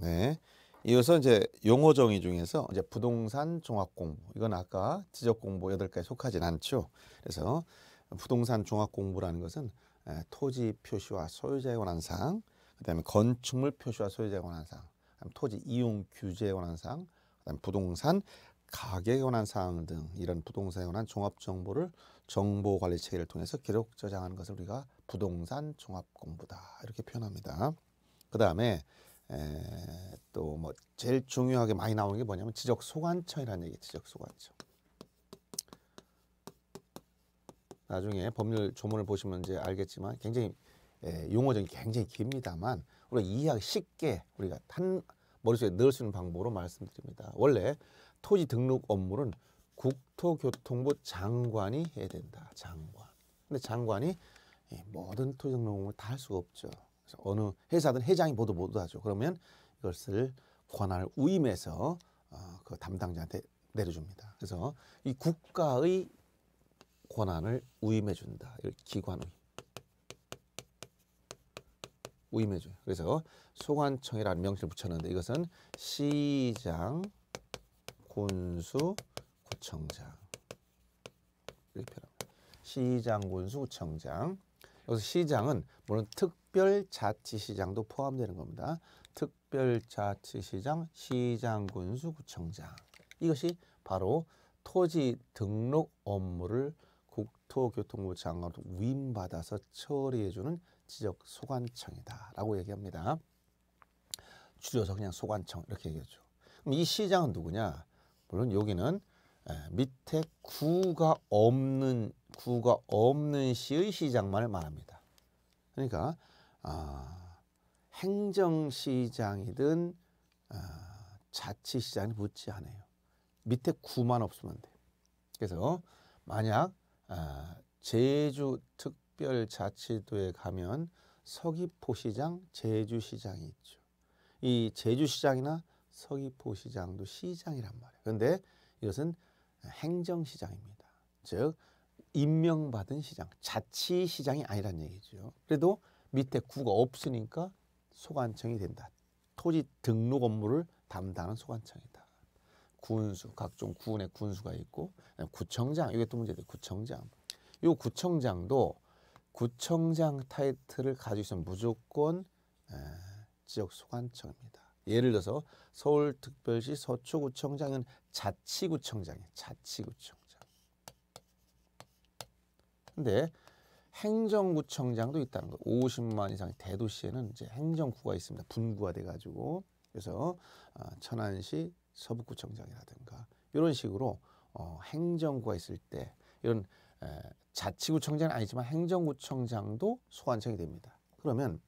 네. 이어서 이제 용어 정의 중에서 이제 부동산 종합 공부. 이건 아까 지적 공부 여덟 가 속하진 않죠. 그래서 부동산 종합 공부라는 것은 토지 표시와 소유자에 관한 사항, 그다음에 건축물 표시와 소유자에 관한 사항, 토지 이용 규제에 관한 사항, 그다음에 부동산 가격에 관한 사항 등 이런 부동산에 관한 종합 정보를 정보 관리 체계를 통해서 기록 저장하는 것을 우리가 부동산 종합 공부다 이렇게 표현합니다. 그다음에 또뭐 제일 중요하게 많이 나오는 게 뭐냐면 지적 소관청이라는 얘기, 지적 소관청. 나중에 법률 조문을 보시면 이제 알겠지만 굉장히 에, 용어적이 굉장히 깁니다만 우리가 이해하기 쉽게 우리가 한 머릿속에 넣을 수 있는 방법으로 말씀드립니다. 원래 토지 등록 업무는 국토교통부 장관이 해야 된다. 장관. 근데 장관이 예, 모든 토지 등록 업무를 다 할 수가 없죠. 어느 회사든 회장이 보도 못하죠. 그러면 이것을 권한을 우임해서 어, 그 담당자한테 내려줍니다. 그래서 이 국가의 권한을 우임해준다. 기관 우임. 우임해줘요. 그래서 소관청이라는 명칭을 붙였는데 이것은 시장, 군수, 구청장 이렇게 표현합니다. 시장, 군수, 구청장 여기서 시장은 물론 특 특별자치시장도 포함되는 겁니다. 특별자치시장, 시장군수, 구청장. 이것이 바로 토지 등록 업무를 국토교통부 장관으로 위임받아서 처리해주는 지적소관청이다라고 얘기합니다. 줄여서 그냥 소관청 이렇게 얘기하죠. 그럼 이 시장은 누구냐? 물론 여기는 밑에 구가 없는 구가 없는 시의 시장만을 말합니다. 그러니까 어, 행정시장이든 어, 자치시장이 붙지 않아요. 밑에 구만 없으면 돼. 그래서 만약 어, 아, 제주특별자치도에 가면 서귀포시장, 제주시장이 있죠. 이 제주시장이나 서귀포시장도 시장이란 말이에요. 그런데 이것은 행정시장입니다. 즉 임명받은 시장, 자치시장이 아니란 얘기죠. 그래도 밑에 구가 없으니까 소관청이 된다. 토지 등록 업무를 담당하는 소관청이다. 군수, 각종 군의 군수가 있고 구청장, 이게 또 문제돼. 구청장. 요 구청장도 구청장 타이틀을 가지고 있으면 무조건 에, 지역 소관청입니다. 예를 들어서 서울특별시 서초구청장은 자치구청장이에요. 자치구청장. 근데 행정구청장도 있다는 거. 50만 이상 대도시에는 이제 행정구가 있습니다. 분구가 돼가지고 그래서 아, 천안시 서북구청장이라든가 이런 식으로 어, 행정구가 있을 때 이런 자치구청장은 아니지만 행정구청장도 소환청이 됩니다. 그러면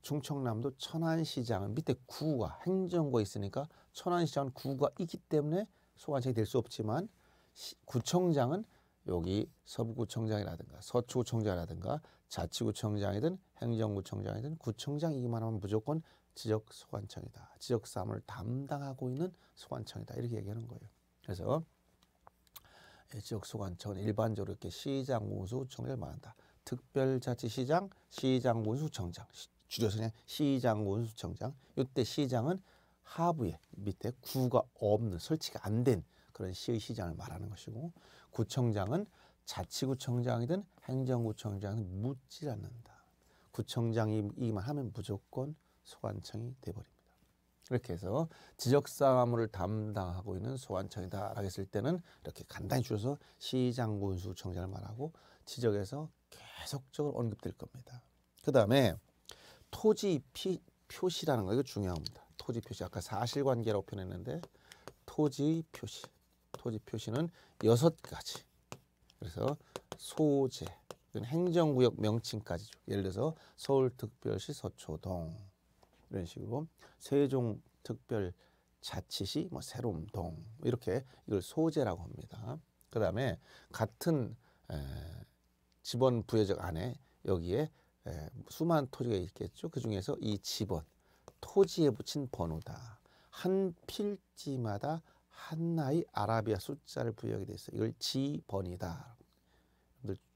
충청남도 천안시장은 밑에 구가 행정구가 있으니까 천안시장은 구가 있기 때문에 소환청이 될 수 없지만 구청장은 여기 서부구청장이라든가 서초구청장이라든가 자치구청장이든 행정구청장이든 구청장이기만 하면 무조건 지적 소관청이다. 지적 사무를 담당하고 있는 소관청이다. 이렇게 얘기하는 거예요. 그래서 예, 지역 소관청은 일반적으로 이렇게 시장 원수청을 말한다. 특별자치시장, 시장 원수청장, 줄여서 그냥 시장 원수청장. 이때 시장은 하부에 밑에 구가 없는 설치가 안된 그런 시의 시장을 말하는 것이고 구청장은 자치구청장이든 행정구청장이든 묻질 않는다. 구청장이기만 하면 무조건 소관청이 돼버립니다. 이렇게 해서 지적사무를 담당하고 있는 소관청이다라고 했을 때는 이렇게 간단히 줄여서 시장군수청장을 말하고 지적에서 계속적으로 언급될 겁니다. 그 다음에 토지 피, 표시라는 거 이거 중요합니다. 토지 표시 아까 사실관계라고 표현했는데 토지 표시 토지 표시는 여섯 가지. 그래서 소재, 행정구역 명칭까지죠. 예를 들어서 서울특별시 서초동 이런 식으로 세종특별자치시 뭐 새롬동 이렇게 이걸 소재라고 합니다. 그 다음에 같은 에, 집원 부여적 안에 여기에 에, 수많은 토지가 있겠죠. 그 중에서 이 집원 토지에 붙인 번호다. 한 필지마다 한나의 아라비아 숫자를 부여하게 돼 있어요. 이걸 지번이다.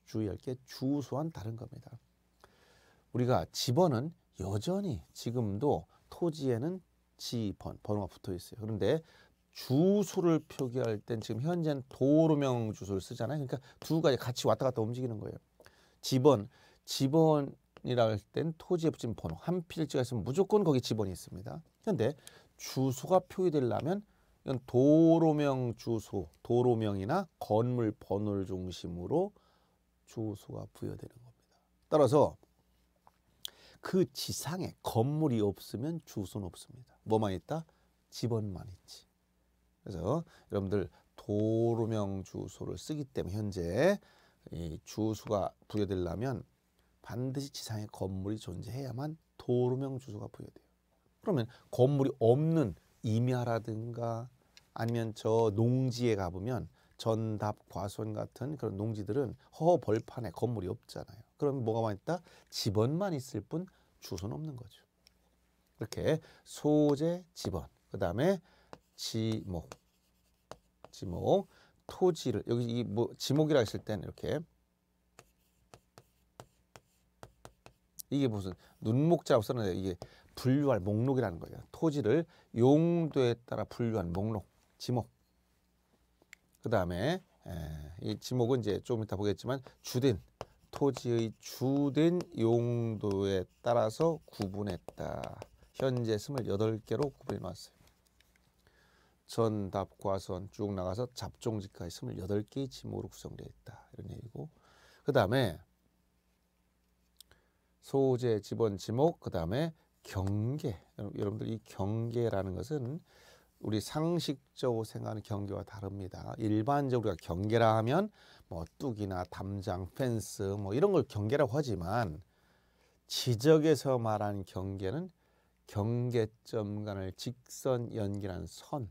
주의할 게 주소한 다른 겁니다. 우리가 지번은 여전히 지금도 토지에는 지번, 번호가 붙어 있어요. 그런데 주소를 표기할 땐 지금 현재는 도로명 주소를 쓰잖아요. 그러니까 두 가지 같이 왔다 갔다 움직이는 거예요. 지번, 지번이라고 할 땐 토지에 붙인 번호, 한 필지가 있으면 무조건 거기 지번이 있습니다. 그런데 주소가 표기되려면 도로명 주소, 도로명이나 건물 번호를 중심으로 주소가 부여되는 겁니다. 따라서 그 지상에 건물이 없으면 주소는 없습니다. 뭐만 있다? 집원만 있지. 그래서 여러분들 도로명 주소를 쓰기 때문에 현재 이 주소가 부여되려면 반드시 지상에 건물이 존재해야만 도로명 주소가 부여돼요. 그러면 건물이 없는 임야라든가 아니면 저 농지에 가보면 전답, 과수원 같은 그런 농지들은 허허벌판에 건물이 없잖아요. 그럼 뭐가만 있다? 집원만 있을 뿐 주소는 없는 거죠. 이렇게 소재, 집원, 그 다음에 지목, 지목, 토지를 여기 이 뭐 지목이라 했을 때 이렇게 이게 무슨 눈목자라고 써는데 이게 분류할 목록이라는 거예요. 토지를 용도에 따라 분류한 목록. 지목. 그 다음에 이 지목은 이제 조 이따 보겠지만 주된 토지의 주된 용도에 따라서 구분했다. 현재 스물 개로 구분해놨어요. 전, 답, 과선 쭉 나가서 잡종지까지 스물 개의 지목으로 구성되어 있다. 이런 얘기고 그 다음에 소재, 지번, 지목, 그 다음에 경계. 여러분들 이 경계라는 것은 우리 상식적으로 생각하는 경계와 다릅니다. 일반적으로 경계라 하면 뭐 뚝이나 담장, 펜스 뭐 이런 걸 경계라고 하지만 지적에서 말하는 경계는 경계점 간을 직선 연결한 선,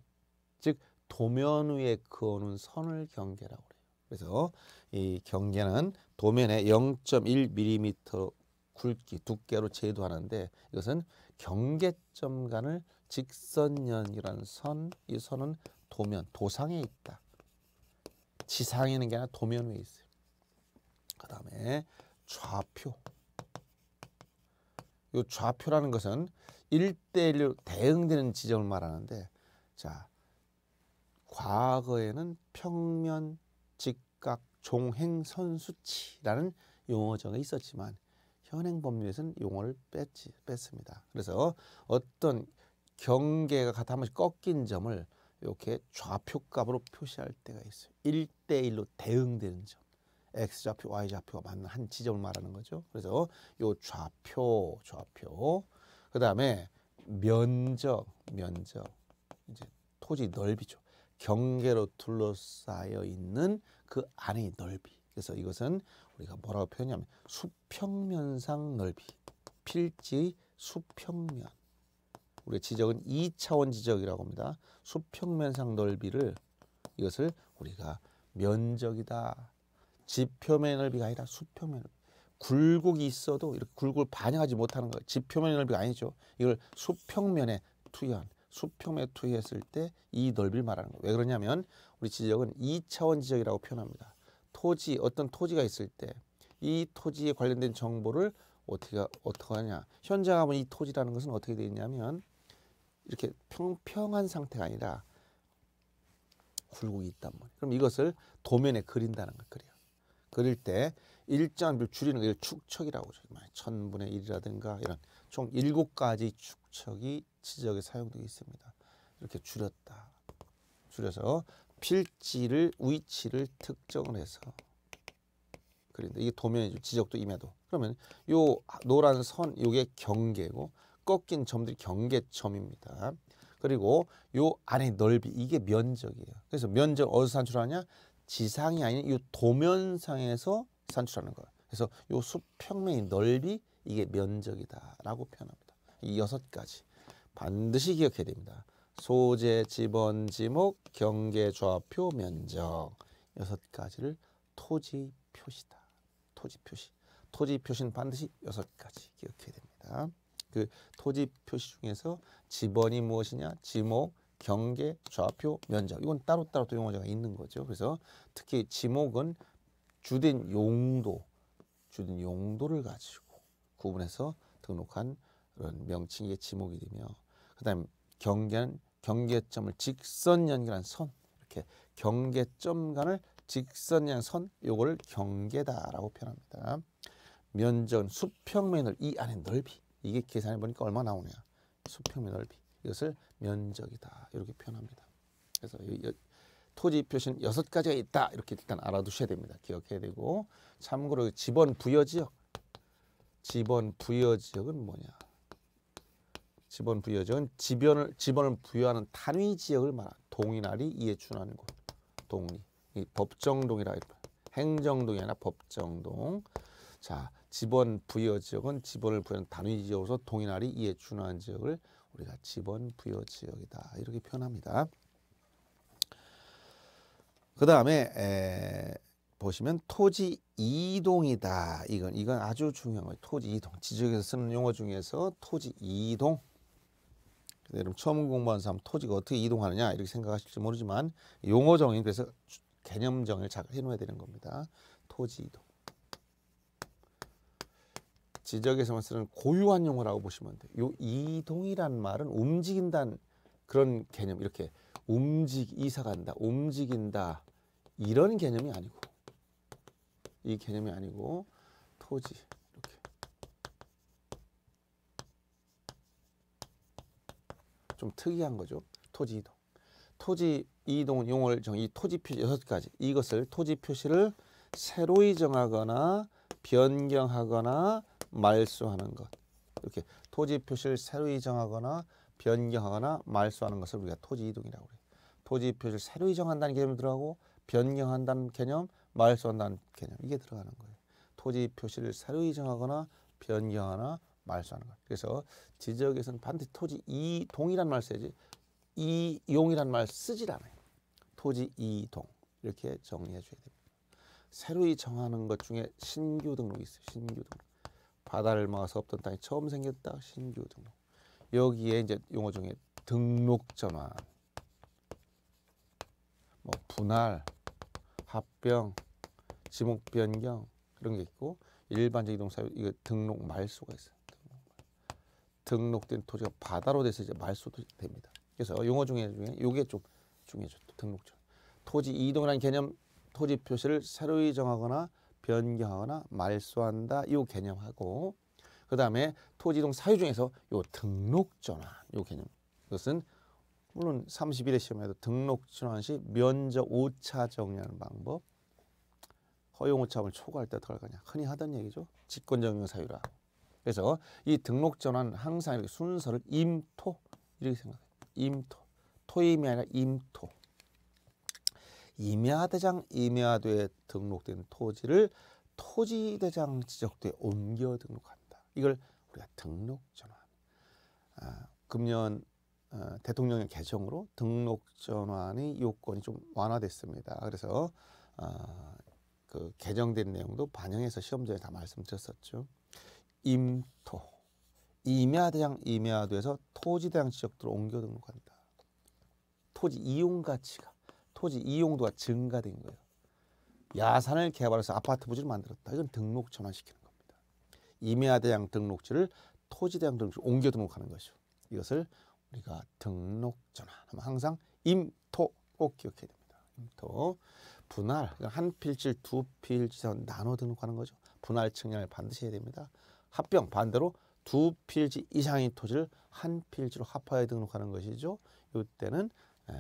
즉 도면 위에 그어놓은 선을 경계라고 그래요. 그래서 이 경계는 도면의 0.1mm 굵기, 두께로 제도하는데 이것은 경계점 간을 직선연이라는 선, 이 선은 도면, 도상에 있다. 지상에 있는 게 아니라 도면 위에 있어요. 그 다음에 좌표. 이 좌표라는 것은 1대1로 대응되는 지점을 말하는데 자 과거에는 평면, 직각, 종행, 선수치라는 용어정에 있었지만 현행 법률에서는 용어를 뺐지, 뺐습니다. 그래서 어떤 경계가 한 번씩 꺾인 점을 이렇게 좌표값으로 표시할 때가 있어요. 1대1로 대응되는 점. X좌표, Y좌표가 맞는 한 지점을 말하는 거죠. 그래서 요 좌표, 좌표. 그 다음에 면적, 면적. 이제 토지 넓이죠. 경계로 둘러싸여 있는 그 안의 넓이. 그래서 이것은 우리가 뭐라고 표현하냐면 수평면상 넓이. 필지 수평면. 우리 지적은 2차원 지적이라고 합니다. 수평면상 넓이를 이것을 우리가 면적이다. 지표면 넓이가 아니라 수평면 넓이. 굴곡이 있어도 이렇게 굴곡을 반영하지 못하는 거예요 지표면 넓이가 아니죠. 이걸 수평면에 투여한 수평에 투여했을 때 이 넓이를 말하는 거예요. 왜 그러냐면 우리 지적은 2차원 지적이라고 표현합니다. 토지 어떤 토지가 있을 때 이 토지에 관련된 정보를 어떻게 어떻게 하냐 현장하면 이 토지라는 것은 어떻게 되어 있냐면 이렇게 평평한 상태가 아니라 굴곡이 있단 말이에요. 그럼 이것을 도면에 그린다는 걸 그려요. 그릴 때 일정한 비율 줄이는 걸 축척이라고 그러죠. 천분의 일이라든가 이런 총 일곱 가지 축척이 지적에 사용되고 있습니다. 이렇게 줄였다. 줄여서 필지를 위치를 특정을 해서 그린다. 이게 도면이죠. 지적도 임해도. 그러면 요 노란 선 요게 경계고 꺾인 점들이 경계점입니다. 그리고 요 안에 넓이 이게 면적이에요. 그래서 면적 어디서 산출하냐? 지상이 아닌 이 도면상에서 산출하는 거예요. 그래서 요 수평면의 넓이 이게 면적이다라고 표현합니다. 이 여섯 가지 반드시 기억해야 됩니다. 소재, 지번, 지목, 경계, 좌표, 면적 여섯 가지를 토지 표시다. 토지 표시. 토지 표시는 반드시 여섯 가지 기억해야 됩니다. 그 토지 표시 중에서 지번이 무엇이냐, 지목, 경계, 좌표, 면적 이건 따로따로 또 용어제가 있는 거죠. 그래서 특히 지목은 주된 용도, 주된 용도를 가지고 구분해서 등록한 그런 명칭의 지목이 되며 그다음 경계는 경계점을 직선 연결한 선 이렇게 경계점 간을 직선 연선 요거를 경계다라고 표현합니다. 면적은 수평면을 이 안에 넓이 이게 계산해 보니까 얼마 나오냐. 수평면 넓이. 이것을 면적이다. 이렇게 표현합니다. 그래서 여, 토지 표시는 여섯 가지가 있다. 이렇게 일단 알아두셔야 됩니다. 기억해야 되고 참고로 지번 부여 지역 지번 부여 지역은 뭐냐? 지번 부여 지역은 지변을 지번을 부여하는 단위 지역을 말한 동이나리 이에 준하는 곳. 동리. 이 법정동이라 이 행정동이 아니라 법정동. 자, 지번 부여 지역은 지번을 부여한 단위 지역으로서 동이나리 이에 준화한 지역을 우리가 지번 부여 지역이다 이렇게 표현합니다. 그 다음에 보시면 토지 이동이다. 이건 이건 아주 중요한 거예요. 토지 이동 지적에서 쓰는 용어 중에서 토지 이동. 여러분 처음 공부한 사람 토지가 어떻게 이동하느냐 이렇게 생각하실지 모르지만 용어 정의 그래서 개념 정의를 잘 해놓아야 되는 겁니다. 토지 이동. 지적에서만 쓰는 고유한 용어라고 보시면 돼요. 요 이동이란 말은 움직인다는 그런 개념 이렇게 움직 이사 간다 움직인다 이런 개념이 아니고 이 개념이 아니고 토지 이렇게 좀 특이한 거죠 토지 이동 토지 이동 용어를 정이 토지 표시 여섯 가지 이것을 토지 표시를 새로이 정하거나 변경하거나 말소하는 것. 이렇게 토지 표시를 새로 이정하거나 변경하거나 말소하는 것을 우리가 토지 이동이라고 그요 토지 표시를 새로 이정한다는 개념이 들어가고 변경한다는 개념, 말소한다는 개념 이게 들어가는 거예요. 토지 표시를 새로 이정하거나 변경하나 말소하는 것. 그래서 지적에서는 반드시 토지 이동이란 말 써야지 이용이란 말 쓰질 않아요. 토지 이동 이렇게 정리해 줘야 됩니다. 새로 이 정하는 것 중에 신규 등록이 있어요. 신규 등록. 바다를 막아서 없던 땅이 처음 생겼다. 신규 등록. 여기에 이제 용어 중에 등록점안, 뭐 분할, 합병, 지목 변경 그런게 있고 일반적 이동사유 이거 등록 말소가 있어요. 등록된 토지가 바다로 돼서 이제 말소도 됩니다. 그래서 용어 중에 중에 요게좀 중요해죠. 졌 등록점. 토지 이동이라는 개념 토지 표시를 새로이 정하거나 변경하거나 말소한다 이 개념하고 그 다음에 토지동 사유 중에서 요 등록전환 요 개념 이것은 물론 31회 시험에도 등록전환 시 면적 오차 정리하는 방법 허용 오차범 초과할 때 어떻게 할 거냐 흔히 하던 얘기죠 직권 정용 사유라 그래서 이 등록전환 항상 이렇게 순서를 임토 이렇게 생각해요 임토 토임이 아니라 임토 임야대장 임야도에 등록된 토지를 토지대장 지적도에 옮겨 등록한다. 이걸 우리가 등록전환. 아, 금년 어, 대통령의 개정으로 등록전환의 요건이 좀 완화됐습니다. 그래서 어, 그 개정된 내용도 반영해서 시험 전에 다 말씀드렸었죠. 임토, 임야대장 임야도에서 토지대장 지적도로 옮겨 등록한다. 토지 이용 가치가 토지 이용도가 증가된 거예요. 야산을 개발해서 아파트 부지를 만들었다. 이건 등록 전환시키는 겁니다. 임야대양 등록지를 토지대양 등록지로 옮겨 등록하는 것이죠. 이것을 우리가 등록 전환 항상 임토 꼭 기억해야 됩니다. 임토 분할 그러니까 한 필지 두 필지 나눠 등록하는 거죠. 분할 측량을 반드시 해야 됩니다. 합병 반대로 두 필지 이상의 토지를 한 필지로 합하여 등록하는 것이죠. 이때는 에,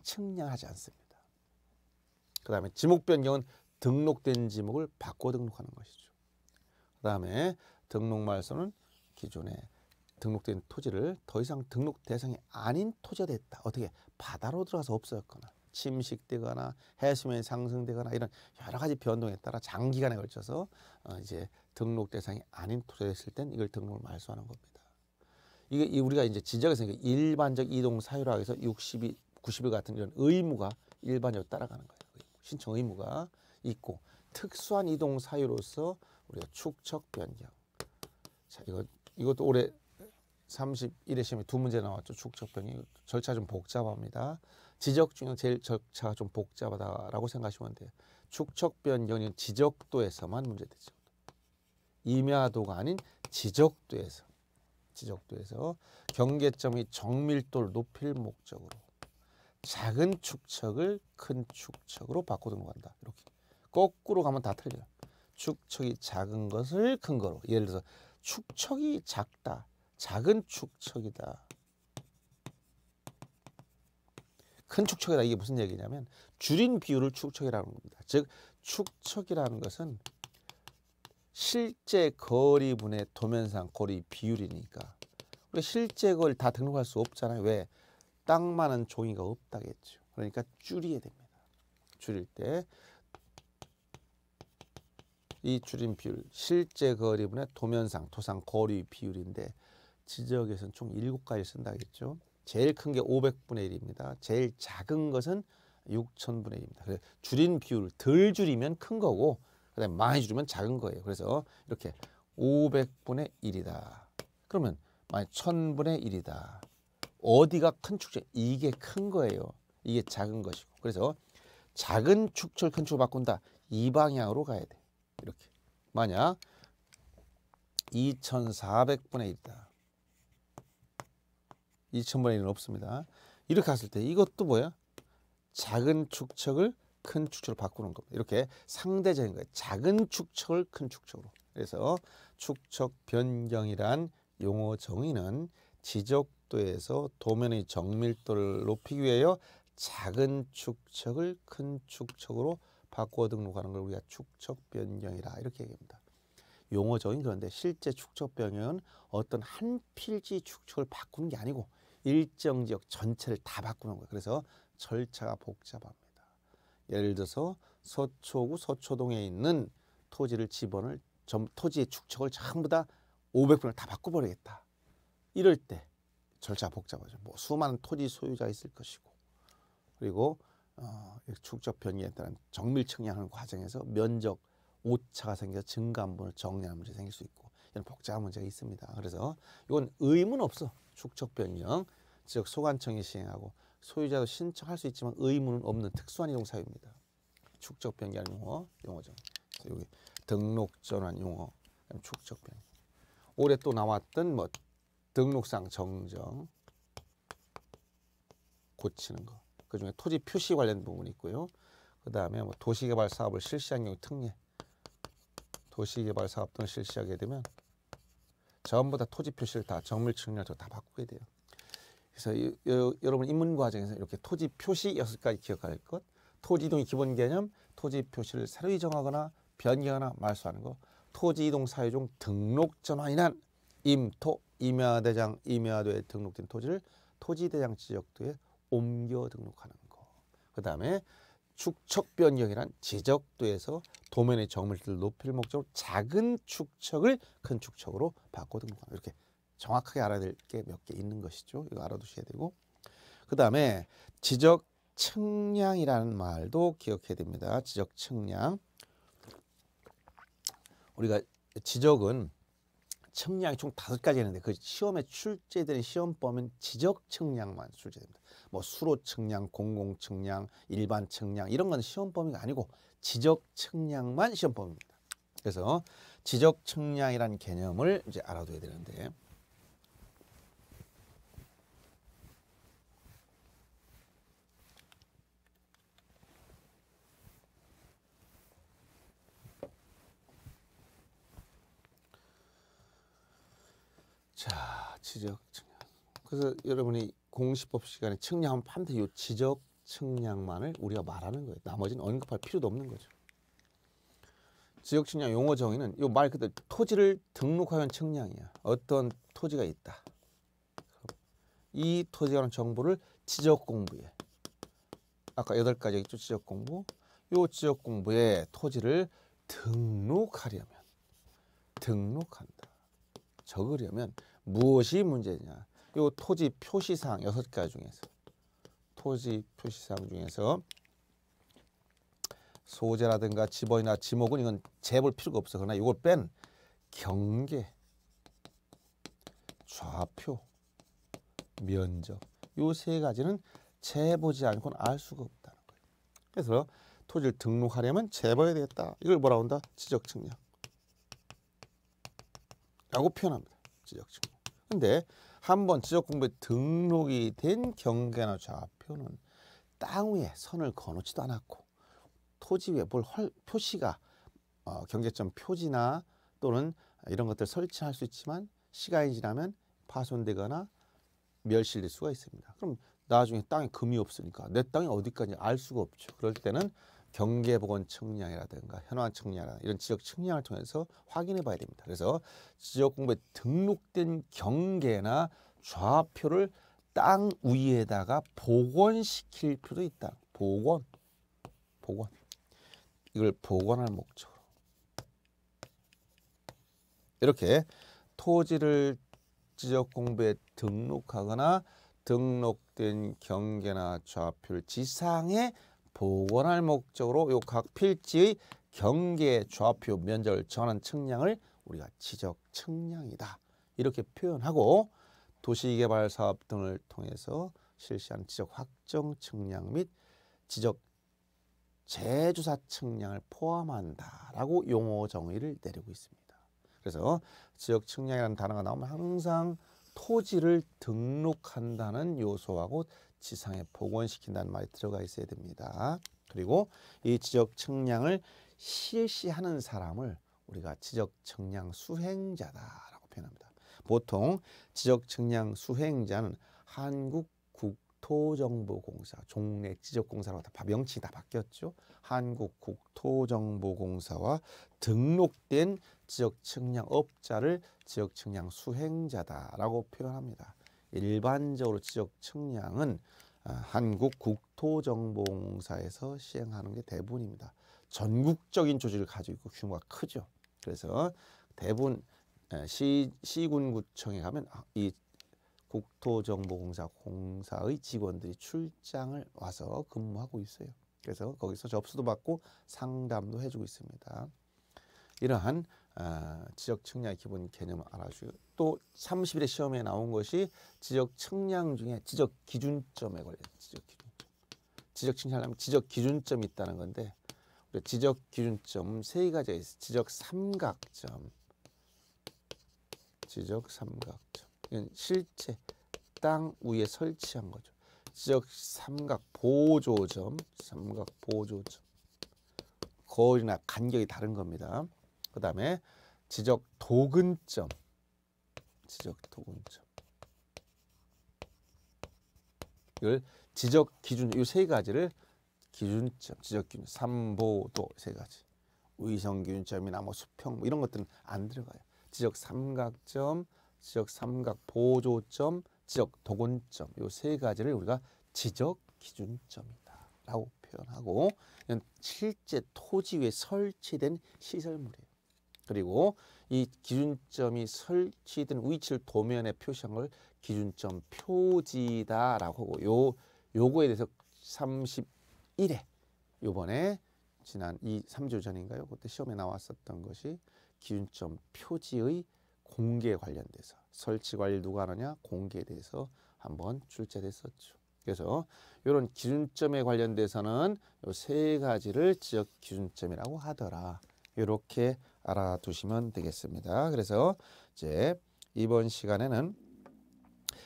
측량하지 않습니다. 그 다음에 지목 변경은 등록된 지목을 바꿔 등록하는 것이죠. 그 다음에 등록말소는 기존에 등록된 토지를 더 이상 등록 대상이 아닌 토지가 됐다. 어떻게 바다로 들어가서 없어졌거나 침식되거나 해수면이 상승되거나 이런 여러 가지 변동에 따라 장기간에 걸쳐서 어, 이제 등록 대상이 아닌 토지가 됐을 땐 이걸 등록을 말소하는 겁니다. 이게 우리가 이제 지적에서 일반적 이동 사유라고 해서 62 90일 같은 이런 의무가 일반적으로 따라가는 거예요. 의무. 신청 의무가 있고 특수한 이동 사유로서 우리가 축척 변경. 자, 이거 이것도 올해 31회 시험에 두 문제 나왔죠. 축척 변경. 절차 좀 복잡합니다. 지적 중에 제일 절차가 좀 복잡하다라고 생각하시면 돼요. 축척 변경은 지적도에서만 문제되죠. 임야도가 아닌 지적도에서 지적도에서 경계점이 정밀도를 높일 목적으로 작은 축척을 큰 축척으로 바꿔 등록간다 이렇게 거꾸로 가면 다 틀려요. 축척이 작은 것을 큰 거로. 예를 들어서 축척이 작다. 작은 축척이다. 큰 축척이다. 이게 무슨 얘기냐면 줄인 비율을 축척이라는 겁니다. 즉 축척이라는 것은 실제 거리분의 도면상 거리 비율이니까 우리 실제 걸다 등록할 수 없잖아요. 왜? 땅많은 종이가 없다겠죠. 그러니까 줄이게 됩니다. 줄일 때 이 줄임 비율, 실제 거리분의 도면상, 토상 거리 비율인데 지적에서는 총 7가지 쓴다겠죠. 제일 큰 게 500분의 1입니다. 제일 작은 것은 6천분의 1입니다. 그래서 줄인 비율, 덜 줄이면 큰 거고 그다음에 많이 줄이면 작은 거예요. 그래서 이렇게 500분의 1이다. 그러면 만약 1000분의 1이다. 어디가 큰 축제 이게 큰 거예요. 이게 작은 것이고 그래서 작은 축을 큰축으 바꾼다. 이 방향으로 가야 돼. 이렇게 만약 2,400분의 1이다. 2,000분의 1은 없습니다. 이렇게 갔을 때 이것도 뭐야? 작은 축척을 큰 축척으로 바꾸는 겁니다. 이렇게 상대적인 거예요. 작은 축척을 큰 축척으로. 그래서 축척 변경이란 용어 정의는 지적 축도에서 도면의 정밀도를 높이기 위하여 작은 축척을 큰 축척으로 바꿔 등록하는 걸 우리가 축척 변경이라 이렇게 얘기합니다. 용어적인 그런데 실제 축척 변경은 어떤 한 필지 축척을 바꾸는 게 아니고 일정 지역 전체를 다 바꾸는 거예요. 그래서 절차가 복잡합니다. 예를 들어서 서초구 서초동에 있는 토지를 집원을 토지의 축척을 전부 다 500분을 다 바꿔버리겠다. 이럴 때 절차 복잡하죠. 뭐 수많은 토지 소유자 있을 것이고 그리고 어, 축적 변경에 따른 정밀 청량하는 과정에서 면적 오차가 생겨 증가 분을 정리하는 문제 생길 수 있고 이런 복잡한 문제가 있습니다. 그래서 이건 의무는 없어. 축적 변경 즉 소관청이 시행하고 소유자도 신청할 수 있지만 의무는 없는 특수한 이용 사유입니다. 축적 변경 용어 용어죠. 여기 등록 전환 용어 축적 변경 올해 또 나왔던 뭐 등록상 정정 고치는 거. 그중에 토지 표시 관련 부분이 있고요. 그 다음에 뭐 도시개발 사업을 실시한 경우 특례. 도시개발 사업 등을 실시하게 되면 전부 다 토지 표시를 다 정밀 측량으로 다 바꾸게 돼요. 그래서 이, 이, 여러분 입문 과정에서 이렇게 토지 표시 여섯 가지 기억할 것, 토지 이동의 기본 개념, 토지 표시를 새로이 정하거나 변경하거나 말소하는 거. 토지 이동 사유 중 등록 전환이란 임토 임야대장 임야도에 등록된 토지를 토지대장 지적도에 옮겨 등록하는 거. 그 다음에 축척 변경이란 지적도에서 도면의 정밀도를 높일 목적으로 작은 축척을 큰 축척으로 바꿔 등록하는 이렇게 정확하게 알아야 될 게 몇 개 있는 것이죠. 이거 알아두셔야 되고 그 다음에 지적 측량이라는 말도 기억해야 됩니다. 지적 측량 우리가 지적은 측량이 총 다섯 가지 있는데 그 시험에 출제되는 시험범은 지적 측량만 출제됩니다. 뭐 수로 측량, 공공 측량, 일반 측량 이런 건 시험 범위가 아니고 지적 측량만 시험 범위입니다. 그래서 지적 측량이라는 개념을 이제 알아둬야 되는데 자, 지적 측량. 그래서 여러분이 공시법 시간에 측량하면 반드시 이 지적 측량만을 우리가 말하는 거예요. 나머지는 언급할 필요도 없는 거죠. 지역 측량 용어 정의는 이 말 그대로 토지를 등록하는 측량이야. 어떤 토지가 있다. 이 토지에 관한 정보를 지적 공부에 아까 여덟 가지 얘죠 지적 공부. 요 지적 공부에 토지를 등록하려면 등록한다. 적으려면 무엇이 문제냐. 요 토지 표시사항 여섯 가지 중에서 토지 표시사항 중에서 소재라든가 지번이나 지목은 이건 재볼 필요가 없어. 그러나 이걸 뺀 경계, 좌표, 면적 요세 가지는 재보지 않고는 알 수가 없다는 거예요. 그래서 토지를 등록하려면 재봐야 되겠다. 이걸 뭐라 한다? 지적 측량. 라고 표현합니다. 지적증명. 근데 한번 지적공부에 등록이 된 경계나 좌표는 땅 위에 선을 거놓지도 않았고 토지 위에 뭘 헐, 표시가 어, 경계점 표지나 또는 이런 것들 설치할 수 있지만 시간이 지나면 파손되거나 멸실될 수가 있습니다. 그럼 나중에 땅에 금이 없으니까 내 땅이 어디까지 알 수가 없죠. 그럴 때는 경계보건 측량이라든가 현황 측량 이런 지역 측량을 통해서 확인해 봐야 됩니다. 그래서 지역 공부에 등록된 경계나 좌표를 땅 위에다가 복원시킬 필요도 있다. 복원, 복원. 이걸 복원할 목적으로. 이렇게 토지를 지적 공부에 등록하거나 등록된 경계나 좌표를 지상에 복원할 목적으로 요 각 필지의 경계 좌표 면적을 정하는 측량을 우리가 지적 측량이다 이렇게 표현하고 도시개발 사업 등을 통해서 실시한 지적 확정 측량 및 지적 재조사 측량을 포함한다라고 용어 정의를 내리고 있습니다. 그래서 지역 측량이라는 단어가 나오면 항상 토지를 등록한다는 요소하고 지상에 복원시킨다는 말이 들어가 있어야 됩니다. 그리고 이 지적 측량을 실시하는 사람을 우리가 지적 측량 수행자다라고 표현합니다. 보통 지적 측량 수행자는 한국 국토정보공사, 종래 지적공사로 다 명칭이 다 바뀌었죠. 한국 국토정보공사와 등록된 지적 측량업자를 지적 측량 수행자다라고 표현합니다. 일반적으로 지적 측량은 아, 한국 국토정보공사에서 시행하는 게 대부분입니다. 전국적인 조직을 가지고 있고 규모가 크죠. 그래서 대부분 아, 시, 시군구청에 가면 아, 이 국토정보공사 공사의 직원들이 출장을 와서 근무하고 있어요. 그래서 거기서 접수도 받고 상담도 해주고 있습니다. 이러한 어, 아, 지적 측량의 기본 개념을 알아주고 또 30일의 시험에 나온 것이 지적 측량 중에 지적 기준점에 관련 지적 기준점. 지적 측량하면 지적 기준점이 있다는 건데 지적 기준점 세 가지가 있어 지적 삼각점. 지적 삼각점. 이건 실제 땅 위에 설치한 거죠. 지적 삼각 보조점, 삼각 보조점. 거울이나 간격이 다른 겁니다. 그 다음에 지적 도근점. 지적 도근점. 이걸 지적 기준, 이세 가지를 기준점, 지적 기준, 삼보도 세 가지. 위성 기준점이나 뭐 수평 뭐 이런 것들은 안 들어가요. 지적 삼각점, 지적 삼각 보조점, 지적 도근점 이 세 가지를 우리가 지적 기준점이다라고 표현하고 이건 실제 토지 위에 설치된 시설물이에요. 그리고 이 기준점이 설치된 위치를 도면에 표시한 걸 기준점 표지다라고 하고 요 요거에 대해서 31회 요번에 지난 이 3주 전인가요? 그때 시험에 나왔었던 것이 기준점 표지의 공개 관련돼서 설치 관리 누가 하느냐 공개에 대해서 한번 출제됐었죠. 그래서 이런 기준점에 관련돼서는 요 세 가지를 지역 기준점이라고 하더라. 이렇게 알아두시면 되겠습니다. 그래서 이제 이번 시간에는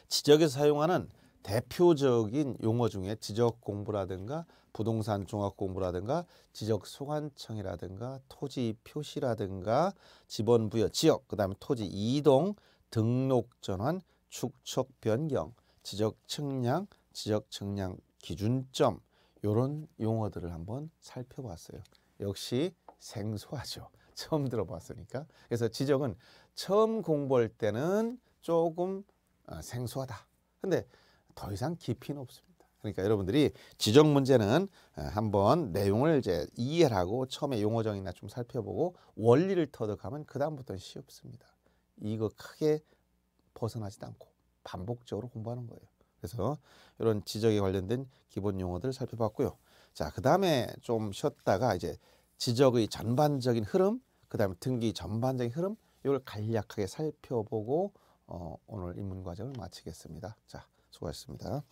지적에서 사용하는 대표적인 용어 중에 지적 공부라든가 부동산 종합 공부라든가 지적 소관청이라든가 토지 표시라든가 지번 부여 지역 그다음에 토지 이동 등록 전환 축척 변경 지적 측량 지적 측량 기준점 요런 용어들을 한번 살펴봤어요. 역시 생소하죠. 처음 들어봤으니까. 그래서 지적은 처음 공부할 때는 조금 아, 생소하다. 근데 더 이상 깊이는 없습니다. 그러니까 여러분들이 지적 문제는 아, 한번 내용을 이제 이해를 하고 처음에 용어정이나 좀 살펴보고 원리를 터득하면 그다음부터는 쉬웁습니다. 이거 크게 벗어나지도 않고 반복적으로 공부하는 거예요. 그래서 이런 지적에 관련된 기본 용어들을 살펴봤고요. 자, 그다음에 좀 쉬었다가 이제 지적의 전반적인 흐름, 그다음에 등기 전반적인 흐름 이걸 간략하게 살펴보고 어, 오늘 입문 과정을 마치겠습니다. 자, 수고하셨습니다.